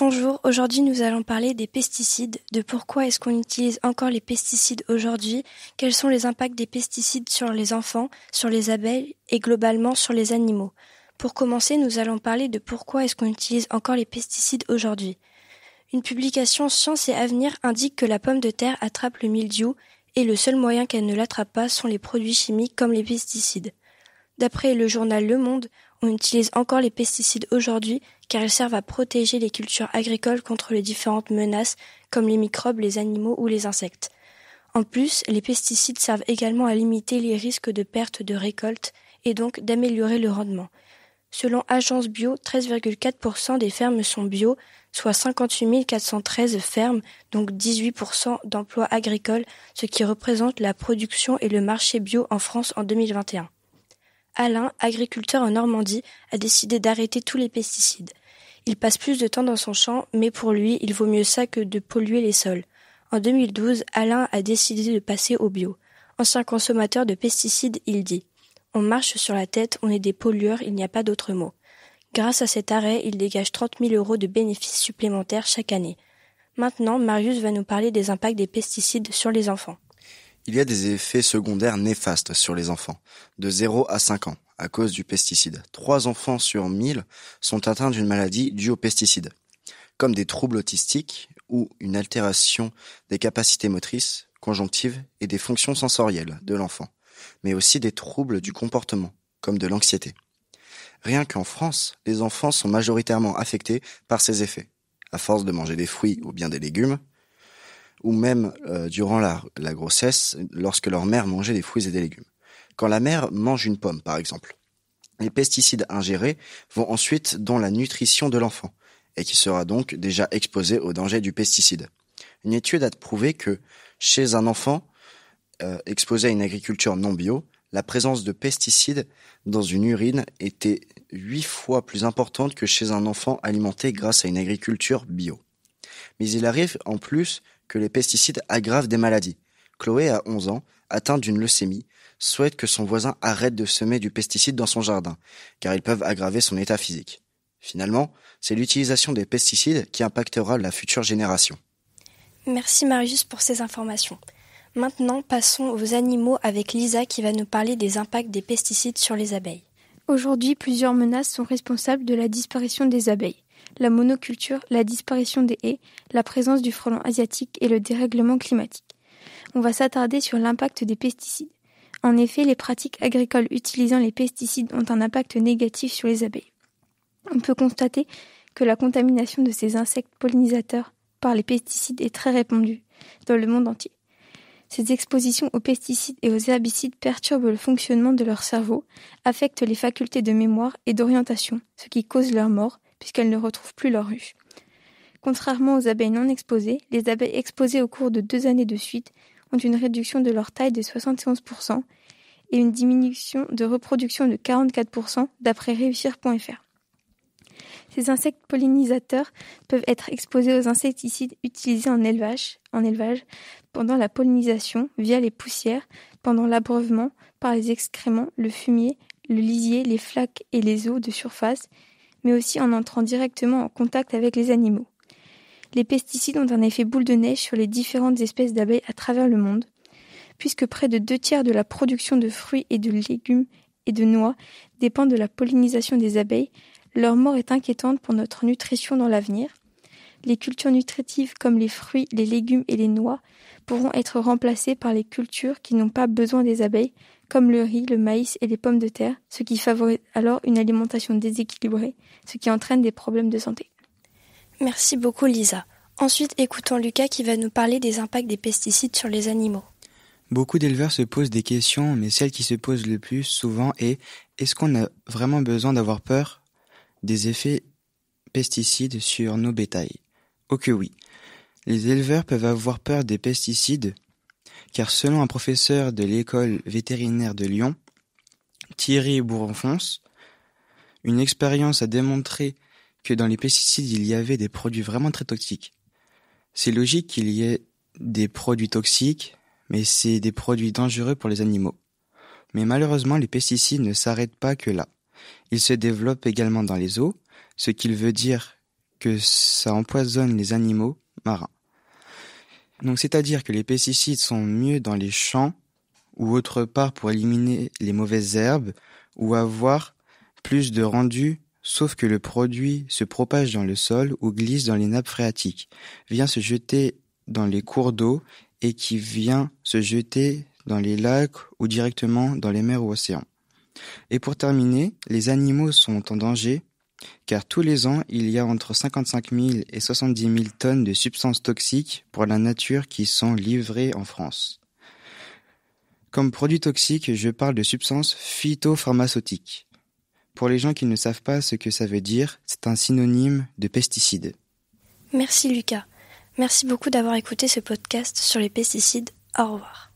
Bonjour, aujourd'hui nous allons parler des pesticides, de pourquoi est-ce qu'on utilise encore les pesticides aujourd'hui, quels sont les impacts des pesticides sur les enfants, sur les abeilles et globalement sur les animaux. Pour commencer, nous allons parler de pourquoi est-ce qu'on utilise encore les pesticides aujourd'hui. Une publication Science et Avenir indique que la pomme de terre attrape le mildiou et le seul moyen qu'elle ne l'attrape pas sont les produits chimiques comme les pesticides. D'après le journal Le Monde, on utilise encore les pesticides aujourd'hui car elles servent à protéger les cultures agricoles contre les différentes menaces comme les microbes, les animaux ou les insectes. En plus, les pesticides servent également à limiter les risques de perte de récolte et donc d'améliorer le rendement. Selon Agence Bio, 13,4% des fermes sont bio, soit 58 413 fermes, donc 18% d'emplois agricoles, ce qui représente la production et le marché bio en France en 2021. Alain, agriculteur en Normandie, a décidé d'arrêter tous les pesticides. Il passe plus de temps dans son champ, mais pour lui, il vaut mieux ça que de polluer les sols. En 2012, Alain a décidé de passer au bio. Ancien consommateur de pesticides, il dit On marche sur la tête, on est des pollueurs, il n'y a pas d'autre mot. Grâce à cet arrêt, il dégage 30 000 euros de bénéfices supplémentaires chaque année. Maintenant, Marius va nous parler des impacts des pesticides sur les enfants. Il y a des effets secondaires néfastes sur les enfants, de 0 à 5 ans à cause du pesticide. Trois enfants sur mille sont atteints d'une maladie due au pesticide, comme des troubles autistiques ou une altération des capacités motrices, conjonctives et des fonctions sensorielles de l'enfant, mais aussi des troubles du comportement, comme de l'anxiété. Rien qu'en France, les enfants sont majoritairement affectés par ces effets. À force de manger des fruits ou bien des légumes, ou même euh, durant la grossesse, lorsque leur mère mangeait des fruits et des légumes quand la mère mange une pomme, par exemple. Les pesticides ingérés vont ensuite dans la nutrition de l'enfant, et qui sera donc déjà exposé au danger du pesticide. Une étude a prouvé que chez un enfant euh, exposé à une agriculture non bio, la présence de pesticides dans une urine était huit fois plus importante que chez un enfant alimenté grâce à une agriculture bio. Mais il arrive en plus que les pesticides aggravent des maladies. Chloé a 11 ans, atteint d'une leucémie, souhaite que son voisin arrête de semer du pesticide dans son jardin, car ils peuvent aggraver son état physique. Finalement, c'est l'utilisation des pesticides qui impactera la future génération. Merci Marius pour ces informations. Maintenant, passons aux animaux avec Lisa qui va nous parler des impacts des pesticides sur les abeilles. Aujourd'hui, plusieurs menaces sont responsables de la disparition des abeilles. La monoculture, la disparition des haies, la présence du frelon asiatique et le dérèglement climatique on va s'attarder sur l'impact des pesticides. En effet, les pratiques agricoles utilisant les pesticides ont un impact négatif sur les abeilles. On peut constater que la contamination de ces insectes pollinisateurs par les pesticides est très répandue dans le monde entier. Ces expositions aux pesticides et aux herbicides perturbent le fonctionnement de leur cerveau, affectent les facultés de mémoire et d'orientation, ce qui cause leur mort puisqu'elles ne retrouvent plus leur ruche. Contrairement aux abeilles non exposées, les abeilles exposées au cours de deux années de suite ont une réduction de leur taille de 71% et une diminution de reproduction de 44% d'après réussir.fr. Ces insectes pollinisateurs peuvent être exposés aux insecticides utilisés en élevage, en élevage pendant la pollinisation, via les poussières, pendant l'abreuvement, par les excréments, le fumier, le lisier, les flaques et les eaux de surface, mais aussi en entrant directement en contact avec les animaux les pesticides ont un effet boule de neige sur les différentes espèces d'abeilles à travers le monde, puisque près de deux tiers de la production de fruits et de légumes et de noix dépend de la pollinisation des abeilles, leur mort est inquiétante pour notre nutrition dans l'avenir. Les cultures nutritives comme les fruits, les légumes et les noix pourront être remplacées par les cultures qui n'ont pas besoin des abeilles, comme le riz, le maïs et les pommes de terre, ce qui favorise alors une alimentation déséquilibrée, ce qui entraîne des problèmes de santé. Merci beaucoup Lisa. Ensuite, écoutons Lucas qui va nous parler des impacts des pesticides sur les animaux. Beaucoup d'éleveurs se posent des questions, mais celle qui se pose le plus souvent est est-ce qu'on a vraiment besoin d'avoir peur des effets pesticides sur nos bétails Oh que oui. Les éleveurs peuvent avoir peur des pesticides car selon un professeur de l'école vétérinaire de Lyon, Thierry Bouronfonce, une expérience a démontré que dans les pesticides, il y avait des produits vraiment très toxiques. C'est logique qu'il y ait des produits toxiques, mais c'est des produits dangereux pour les animaux. Mais malheureusement, les pesticides ne s'arrêtent pas que là. Ils se développent également dans les eaux, ce qui veut dire que ça empoisonne les animaux marins. Donc c'est-à-dire que les pesticides sont mieux dans les champs ou autre part pour éliminer les mauvaises herbes ou avoir plus de rendu sauf que le produit se propage dans le sol ou glisse dans les nappes phréatiques, vient se jeter dans les cours d'eau et qui vient se jeter dans les lacs ou directement dans les mers ou océans. Et pour terminer, les animaux sont en danger car tous les ans, il y a entre 55 000 et 70 000 tonnes de substances toxiques pour la nature qui sont livrées en France. Comme produit toxique, je parle de substances phytopharmaceutiques. Pour les gens qui ne savent pas ce que ça veut dire, c'est un synonyme de pesticide. Merci Lucas. Merci beaucoup d'avoir écouté ce podcast sur les pesticides. Au revoir.